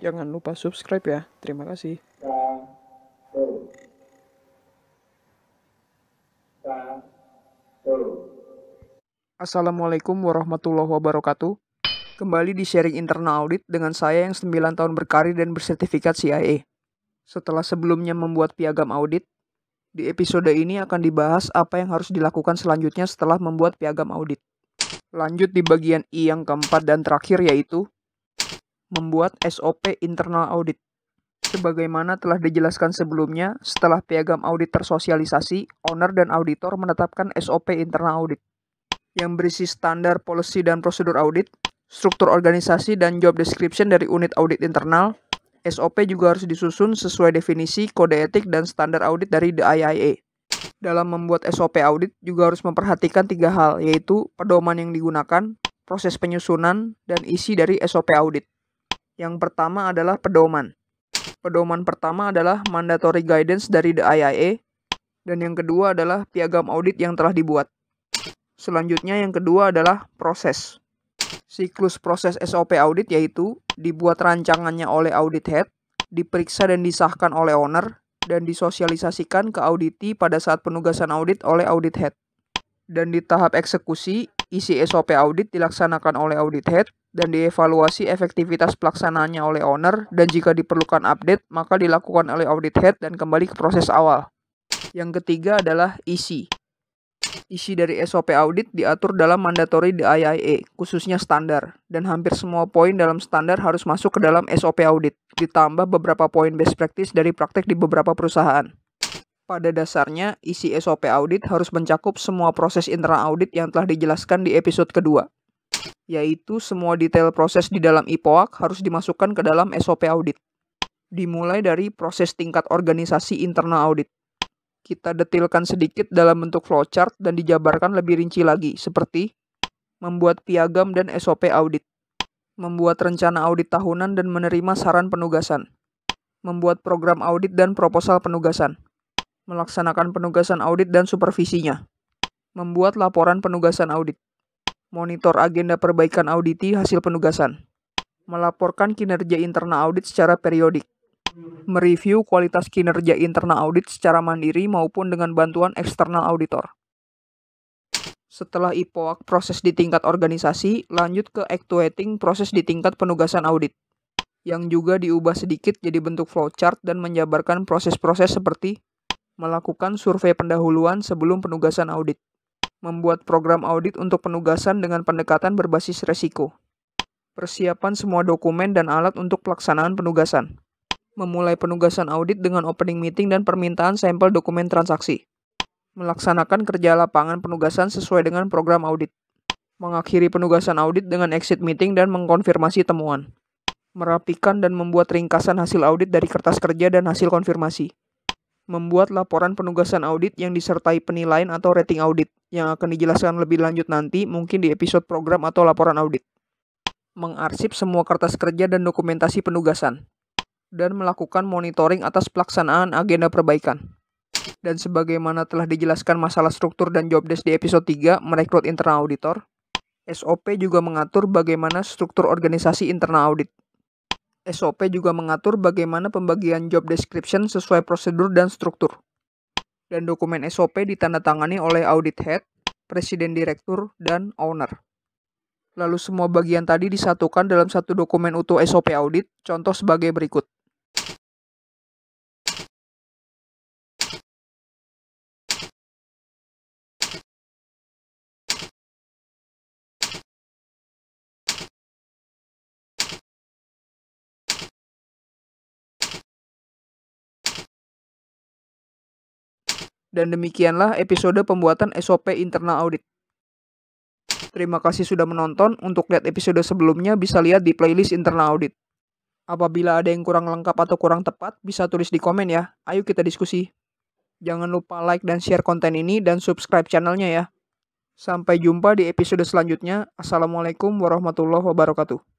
Jangan lupa subscribe ya. Terima kasih. Assalamualaikum warahmatullahi wabarakatuh. Kembali di sharing internal audit dengan saya yang 9 tahun berkarir dan bersertifikat CIA. Setelah sebelumnya membuat piagam audit, di episode ini akan dibahas apa yang harus dilakukan selanjutnya setelah membuat piagam audit. Lanjut di bagian I yang keempat dan terakhir yaitu membuat SOP internal audit. Sebagaimana telah dijelaskan sebelumnya, setelah piagam audit tersosialisasi, owner dan auditor menetapkan SOP internal audit yang berisi standar polisi dan prosedur audit, struktur organisasi dan job description dari unit audit internal. SOP juga harus disusun sesuai definisi, kode etik, dan standar audit dari the IIA. Dalam membuat SOP audit juga harus memperhatikan tiga hal, yaitu pedoman yang digunakan, proses penyusunan, dan isi dari SOP audit. Yang pertama adalah pedoman. Pedoman pertama adalah mandatory guidance dari the IIA dan yang kedua adalah piagam audit yang telah dibuat. Selanjutnya yang kedua adalah proses. Siklus proses SOP audit yaitu dibuat rancangannya oleh audit head, diperiksa dan disahkan oleh owner, dan disosialisasikan ke auditi pada saat penugasan audit oleh audit head. Dan di tahap eksekusi, isi SOP audit dilaksanakan oleh audit head dan dievaluasi efektivitas pelaksanaannya oleh owner dan jika diperlukan update maka dilakukan oleh audit head dan kembali ke proses awal. Yang ketiga adalah isi. Isi dari SOP audit diatur dalam mandatory DIIE, khususnya standar, dan hampir semua poin dalam standar harus masuk ke dalam SOP audit, ditambah beberapa poin best practice dari praktek di beberapa perusahaan. Pada dasarnya, isi SOP audit harus mencakup semua proses internal audit yang telah dijelaskan di episode kedua, yaitu semua detail proses di dalam IPOAK harus dimasukkan ke dalam SOP audit. Dimulai dari proses tingkat organisasi internal audit. Kita detilkan sedikit dalam bentuk flowchart dan dijabarkan lebih rinci lagi, seperti membuat piagam dan SOP audit, membuat rencana audit tahunan dan menerima saran penugasan, membuat program audit dan proposal penugasan, melaksanakan penugasan audit dan supervisinya, membuat laporan penugasan audit, monitor agenda perbaikan auditi hasil penugasan, melaporkan kinerja internal audit secara periodik, mereview kualitas kinerja internal audit secara mandiri maupun dengan bantuan eksternal auditor. Setelah IPOAK proses di tingkat organisasi, lanjut ke actuating proses di tingkat penugasan audit, yang juga diubah sedikit jadi bentuk flowchart dan menjabarkan proses-proses seperti melakukan survei pendahuluan sebelum penugasan audit, membuat program audit untuk penugasan dengan pendekatan berbasis resiko, persiapan semua dokumen dan alat untuk pelaksanaan penugasan, memulai penugasan audit dengan opening meeting dan permintaan sampel dokumen transaksi, melaksanakan kerja lapangan penugasan sesuai dengan program audit, mengakhiri penugasan audit dengan exit meeting dan mengkonfirmasi temuan, merapikan dan membuat ringkasan hasil audit dari kertas kerja dan hasil konfirmasi membuat laporan penugasan audit yang disertai penilaian atau rating audit yang akan dijelaskan lebih lanjut nanti mungkin di episode program atau laporan audit. Mengarsip semua kertas kerja dan dokumentasi penugasan dan melakukan monitoring atas pelaksanaan agenda perbaikan. Dan sebagaimana telah dijelaskan masalah struktur dan jobdesk di episode 3 merekrut internal auditor, SOP juga mengatur bagaimana struktur organisasi internal audit. SOP juga mengatur bagaimana pembagian job description sesuai prosedur dan struktur. Dan dokumen SOP ditandatangani oleh audit head, presiden direktur, dan owner. Lalu semua bagian tadi disatukan dalam satu dokumen utuh SOP audit, contoh sebagai berikut. Dan demikianlah episode pembuatan SOP internal audit. Terima kasih sudah menonton. Untuk lihat episode sebelumnya bisa lihat di playlist internal audit. Apabila ada yang kurang lengkap atau kurang tepat, bisa tulis di komen ya. Ayo kita diskusi. Jangan lupa like dan share konten ini dan subscribe channelnya ya. Sampai jumpa di episode selanjutnya. Assalamualaikum warahmatullahi wabarakatuh.